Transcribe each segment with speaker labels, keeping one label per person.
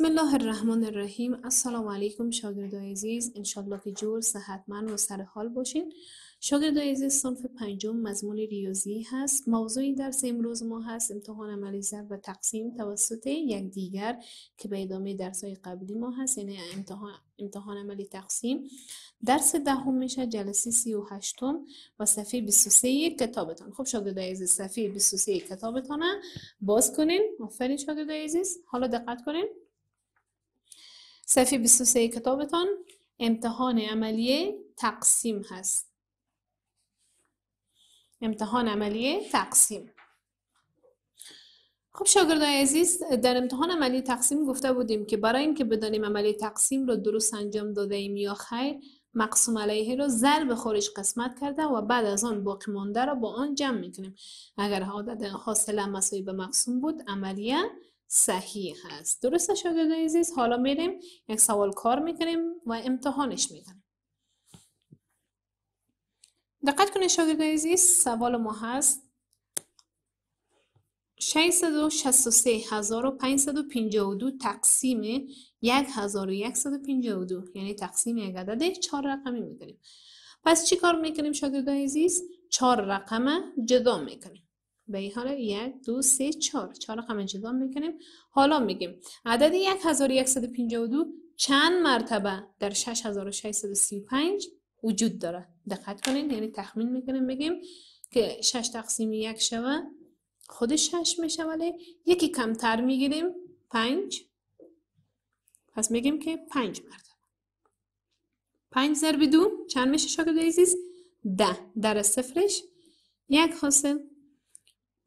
Speaker 1: بسم الله الرحمن الرحیم السلام علیکم شاگردای عزیز انشالله که جور صحتمند و سر حال باشین شاگردای عزیز صنف پنجم مضمون ریاضی هست موضوع درس امروز ما هست امتحان عملی ضرب و تقسیم توسط یک دیگر که به ادامه درس های قبلی ما هست یعنی امتحان امتحان عملی تقسیم درس دهم میشه جلسه سی و, و صفحه 23 کتابتان خب شاگردای عزیز صفحه 23 کتابتان باز کنین آفرین شاگردای عزیز حالا دقت کنین صفحه 23 کتابتان امتحان عملی تقسیم هست امتحان عملی تقسیم خب شاگردان عزیز در امتحان عملی تقسیم گفته بودیم که برای اینکه بدانیم عملی تقسیم را درست انجام داده ایم یا خیر مقسوم علیه را ضرب خارج قسمت کرده و بعد از آن باقی مانده را با آن جمع میکنیم اگر حاصله مساوی به مقسوم بود عملیه صحیح هست درسته شاگردای عزیز حالا میریم یک سوال کار میکنیم و امتحانش میکنیم دقت کنید شاگردای عزیز سوال ما هست 663552 تقسیم 1152 یعنی تقسیم یک عدد چهار رقمی میکنیم پس چی کار میکنیم شاگردای عزیز چهار رقمه جدا میکنیم به این حال یک دو سه چهار چهار رقم انشدام میکنیم حالا میگیم عدد 1152 چند مرتبه در 6635 وجود داره دقت کنین یعنی تخمین میکنیم بگیم که 6 تقسیم یک شوه خود 6 میشه ولی یکی کمتر میگیریم 5 پس میگیم که 5 مرتبه 5 ضرب دو چند میشه شاگرد عزیز 10 در صفرش یک حاصل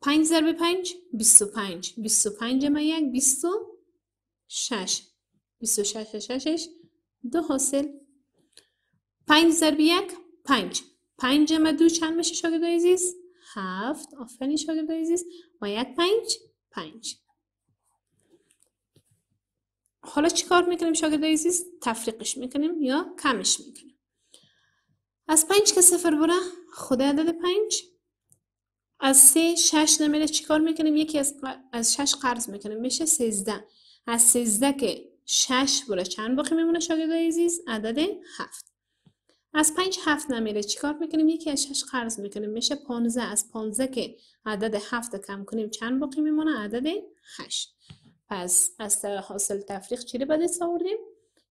Speaker 1: 5 ضرب 5 25 25 جمع 1 26 26 6 دو حاصل 5 ضرب 1 5 5 جمع دو چند میشه شاگرد عزیز 7 آفرین شاگرد عزیز یک 5 5 حالا چیکار میکنیم شاگرد عزیز تفریقش میکنیم یا کمش میکنیم از 5 که صفر بره خود عدد 5 از 3 شش نمیره چیکار میکنیم یکی از از شش قرض میکنیم میشه 13 از 13 که 6 بورا چند باقی میمونه شاگردای عزیز عدد 7 از 5 هفت نمیره چیکار میکنیم یکی از شش قرض میکنیم میشه 15 از 15 که عدد 7 کم کنیم چند باقی میمونه عدد 8 پس از حاصل تفریق چیره بده آوردیم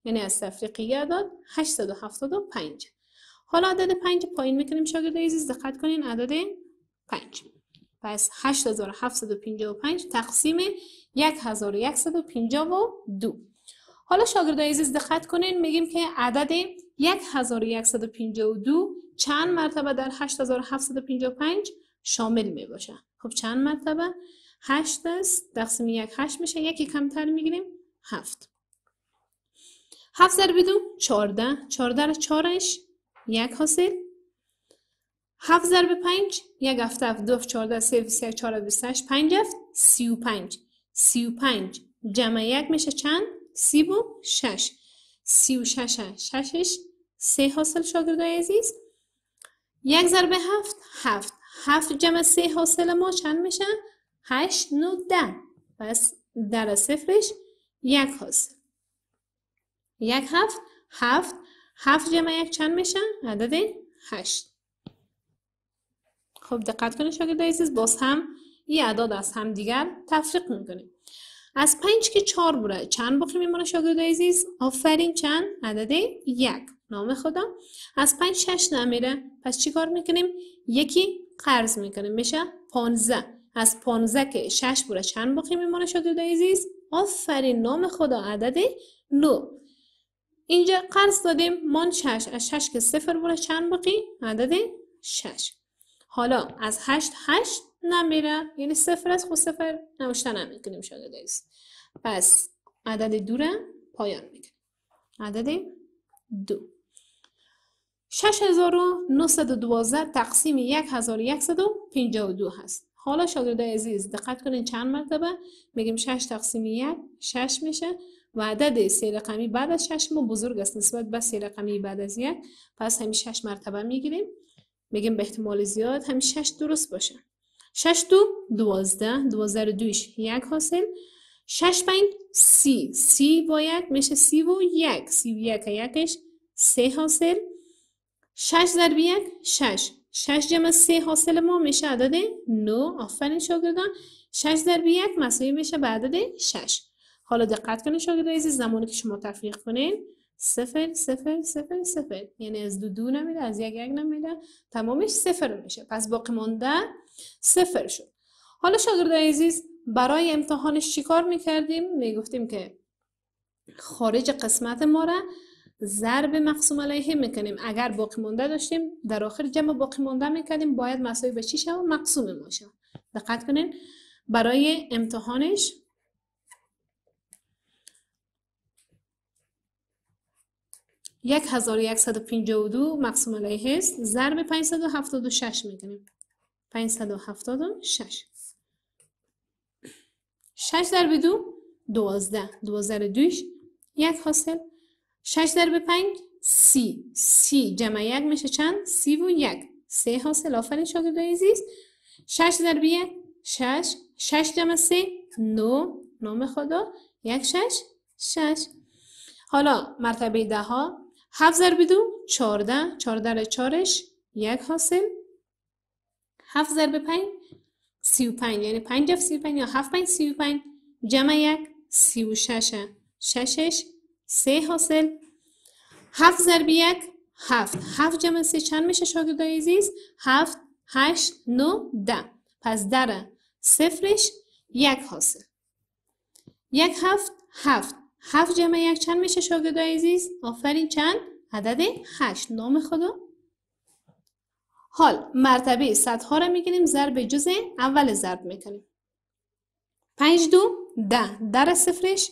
Speaker 1: یعنی از تفریق اعداد 875 حالا عدد 5 پایین میکنیم شاگردای عزیز دقت کنین عدد 5 پس 8755 تقسیم 1152 حالا شاگردان عزیز دقت کنین میگیم که عدد 1152 چند مرتبه در 8755 شامل می باشه خب چند مرتبه 8 است تقسیم یک 8 میشه یکی کمتر میگیریم 7 7 ضرب دو 14 14 را 4 یک حاصل 7 ضرب 5 یک هفته 2 14 3 1 4 28 5 هفت 35 پنج جمع یک میشه چند؟ 36 36 ششش سه حاصل شاگردای عزیز یک ضرب هفت هفت هفت جمع سه حاصل ما چند میشه؟ هشت نو ده پس در صفرش یک حاصل یک هفت هفت هفت جمع یک چند میشه؟ عدد هشت خب دقت کنید شاگرد عزیز باز هم یه اعداد از دیگر تفریق میکنیم از پنج که چهار بره چند باقی میمونه شاگرد عزیز آفرین چند عدد یک نام خدا از پنج شش نمیره پس چی کار میکنیم یکی قرض میکنیم میشه پانزه از پانزه که شش بره چند باقی میمونه شاگرد عزیز آفرین نام خدا عدد نو اینجا قرض دادیم من شش از شش که صفر بره چند باقی عدد شش حالا از هشت هشت نمیره یعنی صفر از خود صفر نوشته نمیکنیم شاگرد ایست پس عدد دوره پایان میکنیم عدد دو 6912 تقسیم 1152 هست حالا شاگرده عزیز دقت کنین چند مرتبه میگیم 6 تقسیم 1 6 میشه و عدد سه رقمی بعد از 6 ما بزرگ است نسبت به سه رقمی بعد از 1 پس همین 6 مرتبه میگیریم میگیم به احتمال زیاد همین شش درست باشه شش دو دوازده دوازده رو دویش یک حاصل شش پنج سی سی باید میشه سی و یک سی و یک یکش سه حاصل شش ضرب یک شش شش جمع سه حاصل ما میشه عدد نو آفرین شاگردان شش ضرب یک مساوی میشه به عدد شش حالا دقت کنید شاگردان عزیز زمانی که شما تفریق کنین صفر صفر صفر صفر یعنی از دو دو نمیده از یک یک نمیده تمامش صفر میشه پس باقی مانده صفر شد حالا شاگرد عزیز برای امتحانش چیکار میکردیم میگفتیم که خارج قسمت ما را ضرب مقسوم علیه میکنیم اگر باقی مانده داشتیم در آخر جمع باقی مانده میکردیم باید مساوی به چی شود مقسوم ما دقت کنین برای امتحانش 1152 مقسوم علیه هست ضرب 576 میکنیم 576 6 ضرب دو 12 12 دوش یک حاصل 6 ضرب 5 سی سی جمع یک میشه چند؟ سی و یک سه حاصل آفرین شاگردای زیست 6 ضرب شش 6 6 جمع سه نو نام خدا یک شش شش حالا مرتبه ده ها هفت ضرب دو چارده چارده را چارش یک حاصل هفت ضرب پنج سی و پنج یعنی پنج هفت سی و پنج یا هفت پنج سی و پنج جمع یک سی و ششه ششش سه حاصل هفت ضرب یک هفت هفت جمع سه چند میشه شاگردای عزیز هفت هشت نو ده پس در صفرش یک حاصل یک هفت هفت هفت جمع یک چند میشه شاگردای عزیز آفرین چند عدد هشت نام خدا حال مرتبه صدها را میگیریم ضرب جز اول ضرب میکنیم پنج دو ده در صفرش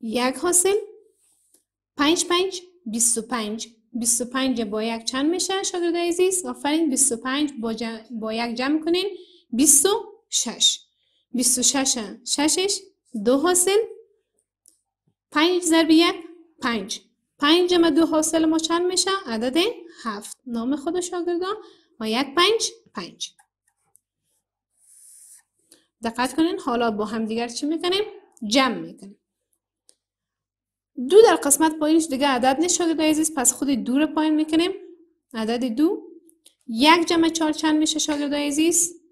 Speaker 1: یک حاصل پنج پنج 25 و پنج با یک چند میشه شاگرد عزیز آفرین 25 با, با یک جمع کنین بیست 26 شش شش ششش دو حاصل پنج ضرب یک پنج پنج جمع دو حاصل ما چند میشه عدد هفت نام خود شاگردان ما یک پنج پنج دقت کنین حالا با هم دیگر چی میکنیم جمع میکنیم دو در قسمت پایینش دیگه عدد نیست شاگرد عزیز پس خود دو رو پایین میکنیم عدد دو یک جمع چهار چند میشه شاگرد عزیز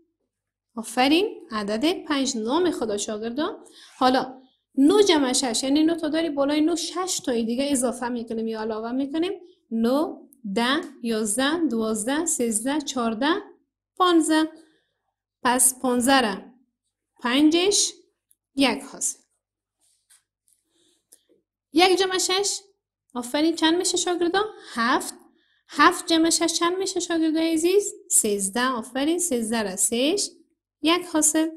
Speaker 1: آفرین عدد پنج نام خدا شاگردان حالا نو جمع شش یعنی نو تا داری بالای نو شش تایی دیگه اضافه میکنیم یا علاوه میکنیم نو، ده، یازده، دوازده، سیزده، 14 15 پس 15 را پنجش یک حاصل یک جمع شش آفرین چند میشه شاگردا؟ هفت هفت جمع شش چند میشه شاگردا عزیز؟ سیزده آفرین سیزده را سیش یک حاصل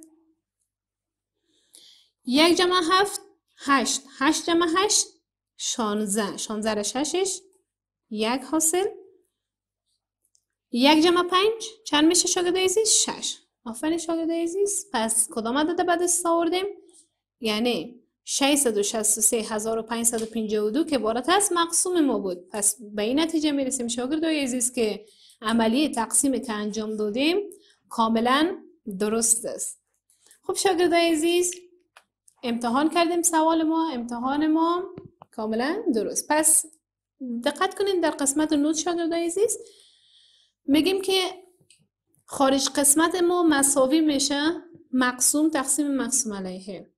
Speaker 1: یک جمع هفت هشت هشت جمع هشت شانزه شانزه را ششش یک حاصل یک جمع پنج چند میشه شاگرد عزیز شش آفرین شاگرد عزیز پس کدام عدد بعد آوردیم یعنی 663552 که عبارت از مقسوم ما بود پس به این نتیجه میرسیم شاگردای عزیز که عملیه تقسیم که انجام دادیم کاملا درست است خب شاگردای عزیز امتحان کردیم سوال ما امتحان ما کاملا درست پس دقت کنید در قسمت نوت شاگردای عزیز میگیم که خارج قسمت ما مساوی میشه مقسوم تقسیم مقسوم علیه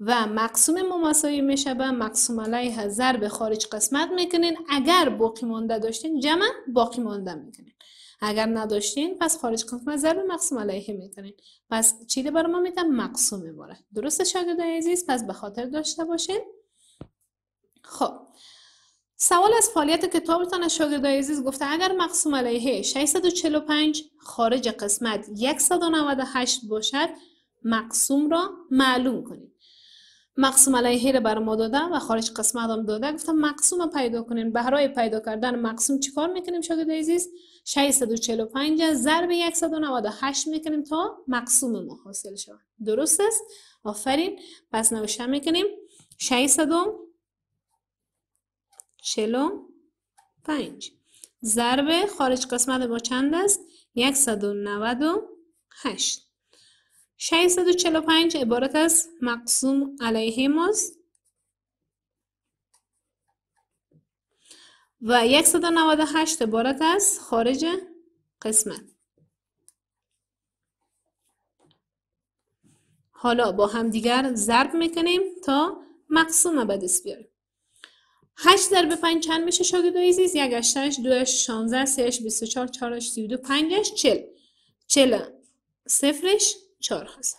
Speaker 1: و مقسوم ما مساوی میشه به مقسوم علیه ضرب خارج قسمت میکنین اگر باقی مانده داشتین جمع باقی مانده میکنین اگر نداشتین پس خارج کنید و ضرب مقسوم علیه میکنین پس چیده بر ما میتن مقسوم میباره درست شاگردای عزیز پس به خاطر داشته باشین خب سوال از فعالیت کتابتان از شاگردای عزیز گفته اگر مقسوم علیه 645 خارج قسمت 198 باشد مقسوم را معلوم کنید مقسوم علیه را بر ما داده و خارج قسمت هم داده گفتم مقسوم پیدا کنین برای پیدا کردن مقسوم چیکار میکنیم شاگرد عزیز 645 از ضرب 198 میکنیم تا مقسوم ما حاصل شود درست است آفرین پس نوشته میکنیم 645 ضرب خارج قسمت ما چند است 198 645 عبارت از مقسوم علیه ماست و 198 عبارت از خارج قسمت حالا با هم دیگر ضرب میکنیم تا مقسوم به دست بیاریم 8 ضرب 5 چند میشه شاگرد عزیز؟ 1 8 2 16 3 24 4 32 5 40 40 صفرش 4 هست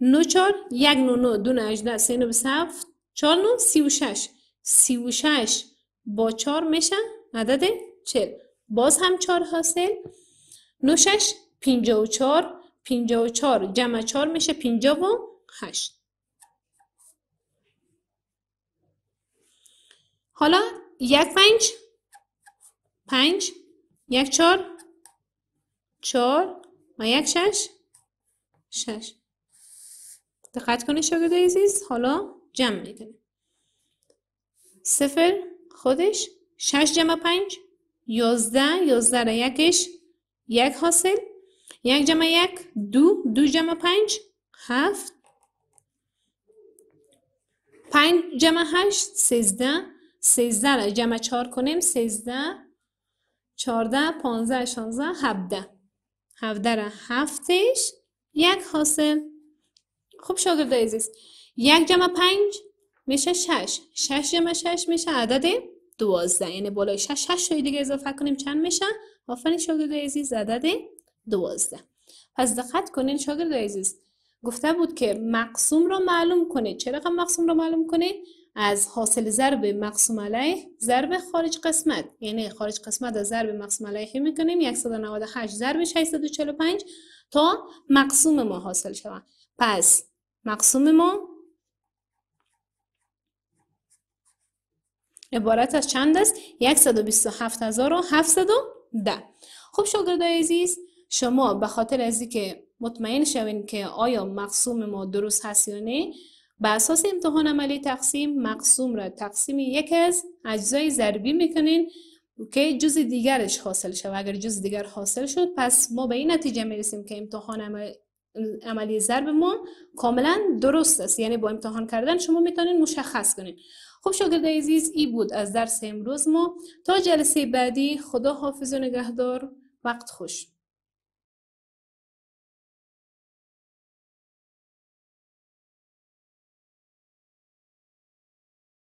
Speaker 1: نو چار یک نو نو دو نه اجده سه نو هفت چار نو سی و شش سی و شش با چار میشه عدد چل باز هم چار حاصل نو شش پینجا و چار پینجا و چار جمع چار میشه پینجا و هشت حالا یک پنج پنج یک چار چار و یک شش شش دقت کنید شاگرد عزیز حالا جمع میکنیم صفر خودش شش جمع پنج یازده یازده را یکش یک حاصل یک جمع یک دو دو جمع پنج هفت پنج جمع هشت سیزده سیزده را جمع چهار کنیم سیزده چارده پانزده شانزده هفده هفده را هفتش یک حاصل خب شاگرد عزیز یک جمع پنج میشه شش شش جمع شش میشه عدد دوازده یعنی بالای شش شش رو دیگه اضافه کنیم چند میشه آفرین شاگرد عزیز عدد دوازده پس دقت کنین شاگرد عزیز گفته بود که مقسوم را معلوم کنید چرا رقم مقسوم را معلوم کنید از حاصل ضرب مقسوم علیه ضرب خارج قسمت یعنی خارج قسمت از ضرب مقسوم علیه می کنیم 198 ضرب 645 تا مقسوم ما حاصل شود پس مقسوم ما عبارت از چند است؟ 127710 خب شاگردای عزیز شما به خاطر از که مطمئن شوین که آیا مقسوم ما درست هست یا نه به اساس امتحان عملی تقسیم مقسوم را تقسیم یک از اجزای ضربی میکنین که جز دیگرش حاصل شد اگر جز دیگر حاصل شد پس ما به این نتیجه میرسیم که امتحان عملی ضرب ما کاملا درست است یعنی با امتحان کردن شما میتونین مشخص کنین خب شاگرد عزیز ای بود از درس امروز ما تا جلسه بعدی خدا حافظ و نگهدار وقت خوش